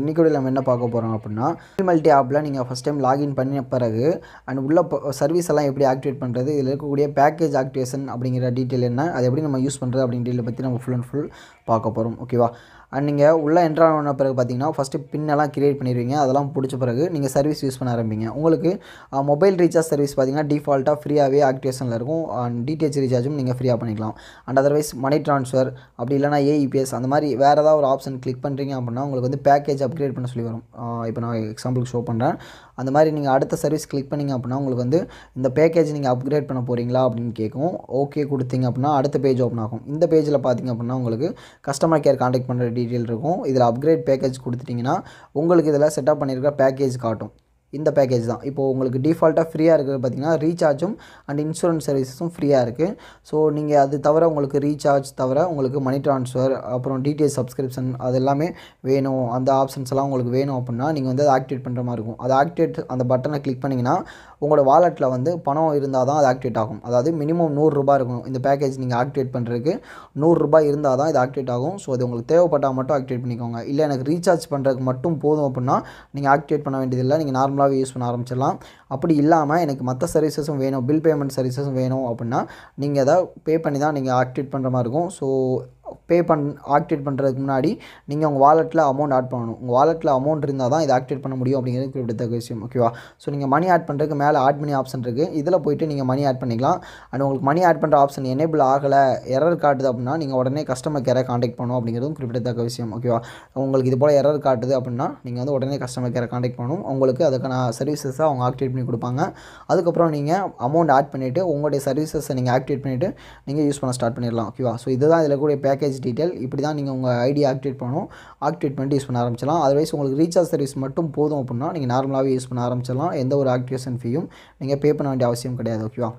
இன்னைக்கு வீடியோ நம்ம என்ன பார்க்க போகிறோம் அப்படின்னா மல்டி ஆப்பில் நீங்கள் ஃபஸ்ட் டைம் லாகின் பண்ண பிறகு அண்ட் உள்ள சர்வீஸ் எல்லாம் எப்படி ஆக்டிவேட் பண்ணுறது இதில் இருக்கக்கூடிய பேக்கேஜ் ஆக்டிவேஷன் அப்படிங்கிற டீட்டெயில் என்ன அது எப்படி நம்ம யூஸ் பண்ணுறது அப்படின்ற பற்றி நம்ம ஃபுல் அண்ட் ஃபுல் பார்க்க போகிறோம் ஓகேவா அண்ட் நீங்கள் உள்ளே என்ட்ரான பிறகு பார்த்தீங்கன்னா ஃபஸ்ட்டு பின்னெல்லாம் கிரியேட் பண்ணிடுவீங்க அதெல்லாம் பிடிச்ச பிறகு நீங்கள் சர்வீஸ் யூஸ் பண்ண ஆரம்பிங்க உங்களுக்கு மொபைல் ரீசார்ஜ் சர்வீஸ் பார்த்தீங்கன்னா டிஃபால்ட்டாக ஃப்ரீயாகவே ஆக்டிவேஷனில் இருக்கும் அண்ட் டிடிஹெச் ரீசார்ஜும் நீங்கள் ஃப்ரீயாக பண்ணிக்கலாம் அண்ட் அதர்வைஸ் மணி ட்ரான்ஸ்ஃபர் அப்படி இல்லைனா ஏஇபிஎஸ் e அந்த மாதிரி வேறு ஏதாவது ஒரு ஆப்ஷன் கிளிக் பண்ணுறீங்க அப்படின்னா உங்களுக்கு வந்து பேக்கேஜ் அப்கிரேட் பண்ண சொல்லி வரும் இப்போ நான் எக்ஸாம்பிளுக்கு ஷோ பண்ணுறேன் அந்த மாதிரி நீங்கள் அடுத்த சர்வீஸ் கிளிக் பண்ணிங்க அப்படின்னா உங்களுக்கு வந்து இந்த பேக்கேஜ் நீங்கள் அப்கிரேட் பண்ண போகிறீங்களா அப்படின்னு கேட்கும் ஓகே கொடுத்தீங்க அப்படின்னா அடுத்த பேஜ் ஓப்பன் ஆகும் இந்த பேஜில் பார்த்தீங்க அப்படின்னா உங்களுக்கு கஸ்டமர் கேர் கான்டாக்ட் பண்ணுற டீட்டெயில் இருக்கும் இதில் அப்கிரேட் பேக்கேஜ் கொடுத்துட்டிங்கன்னா உங்களுக்கு இதில் செட்டப் பண்ணியிருக்க பேக்கேஜ் காட்டும் இந்த பேக்கேஜ் தான் இப்போது உங்களுக்கு டிஃபால்ட்டாக ஃப்ரீயாக இருக்குது பார்த்திங்கன்னா ரீசார்ஜும் அண்ட் இன்சூரன்ஸ் சர்வீஸஸும் ஃப்ரீயாக இருக்குது ஸோ நீங்கள் அது தவிர உங்களுக்கு ரீசார்ஜ் தவிர உங்களுக்கு மணி ட்ரான்ஸ்ஃபர் அப்புறம் டிடிஎஸ் சப்ஸ்கிரிப்ஷன் அது எல்லாமே வேணும் அந்த ஆப்ஷன்ஸ் எல்லாம் உங்களுக்கு வேணும் அப்படின்னா நீங்கள் வந்து அதை ஆக்டிவேட் பண்ணுற மாதிரி இருக்கும் அதை ஆக்டிவேட் அந்த பட்டனை கிளிக் பண்ணிங்கன்னா உங்களோட வாலெட்டில் வந்து பணம் இருந்தால் தான் அது ஆக்டிவேட் ஆகும் அதாவது மினிமம் நூறுரூபா இருக்கும் இந்த பேக்கேஜ் நீங்கள் ஆக்டிவேட் பண்ணுறதுக்கு நூறுரூபா இருந்தால் தான் இது ஆக்டிவேட் ஆகும் ஸோ அது உங்களுக்கு தேவைப்பட்டால் மட்டும் ஆக்டிவேட் பண்ணிக்கோங்க இல்லை எனக்கு ரீசார்ஜ் பண்ணுறதுக்கு மட்டும் போதும் அப்படின்னா நீங்கள் ஆக்டிவேட் பண்ண வேண்டியதில்லை நீங்கள் நார்மலாக நார்மலாகவே யூஸ் பண்ண ஆரம்பிச்சிடலாம் அப்படி இல்லாமல் எனக்கு மற்ற சர்வீசஸும் வேணும் பில் பேமெண்ட் சர்வீசஸும் வேணும் அப்படின்னா நீங்கள் எதாவது பே பண்ணி தான் நீங்கள் ஆக்டிவேட் பண்ணுற மாதிரி இருக்கும் ஸோ பே பண் ஆக்டிவேட் பண்ணுறதுக்கு முன்னாடி நீங்கள் உங்கள் வாலெட்டில் அமௌண்ட் ஆட் பண்ணணும் உங்கள் வாலெட்டில் அமௌண்ட் இருந்தால் தான் இதை ஆக்டிவேட் பண்ண முடியும் அப்படிங்கிறது குறிப்பிடத்தக்க விஷயம் ஓகேவா ஸோ நீங்கள் மணி ஆட் பண்ணுறதுக்கு மேலே ஆட் பண்ணி ஆப்ஷன் இருக்குது இதில் போய்ட்டு நீங்கள் மணி ஆட் பண்ணிக்கலாம் அண்ட் உங்களுக்கு மணி ஆட் பண்ணுற ஆப்ஷன் எனேபிள் ஆகலை எரர் காட்டுது அப்படின்னா நீங்கள் உடனே கஸ்டமர் கேரை காண்டாக்ட் பண்ணணும் அப்படிங்கிறதும் குறிப்பிடத்தக்க விஷயம் ஓகேவா உங்களுக்கு இது போல் எரர் காட்டுது அப்படின்னா நீங்கள் வந்து உடனே கஸ்டமர் கேரை காண்டாக்ட் பண்ணணும் உங்களுக்கு அதுக்கான சர்வீசஸை அவங்க ஆக்டிவேட் பண்ணி கொடுப்பாங்க அதுக்கப்புறம் நீங்கள் அமௌண்ட் ஆட் பண்ணிவிட்டு உங்களுடைய சர்வீசஸை நீங்கள் ஆக்டிவேட் பண்ணிவிட்டு நீங்கள் யூஸ் பண்ண ஸ்டார்ட் பண்ணிடலாம் ஓகேவா ஸோ இதுதான் இதில் கூட பேக்கேஜ் ப்ரைஸ் டீட்டெயில் இப்படி தான் நீங்கள் உங்கள் ஐடி ஆக்டிவேட் பண்ணணும் ஆக்டிவேட் பண்ணிட்டு யூஸ் பண்ண ஆரம்பிச்சலாம் அதர்வைஸ் உங்களுக்கு ரீசார்ஜ் சர்வீஸ் மட்டும் போதும் அப்படின்னா நீங்கள் நார்மலாகவே யூஸ் பண்ண ஆரம்பிச்சலாம் எந்த ஒரு ஆக்டிவேஷன் ஃபீயும் நீங்கள் பே பண்ண வேண்டிய அவசியம் கிடையாது ஓகேவா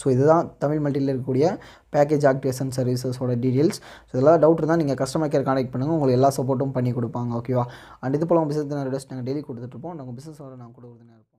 ஸோ இதுதான் தமிழ் மல்டியில் இருக்கக்கூடிய பேக்கேஜ் ஆக்டிவேஷன் சர்வீசஸோட டீட்டெயில்ஸ் ஸோ இதெல்லாம் டவுட் இருந்தால் நீங்கள் கஸ்டமர் கேர் கான்டெக்ட் பண்ணுங்கள் உங்களுக்கு எல்லா சப்போர்ட்டும் பண்ணி கொடுப்பாங்க ஓகேவா அண்ட் இது போல் உங்கள் பிசினஸ் நாங்கள் டெய்லி கொடுத்துட்ருப்போம் நாங்கள் பிசினஸோட நான் கொடுக்குறது இருப்போம்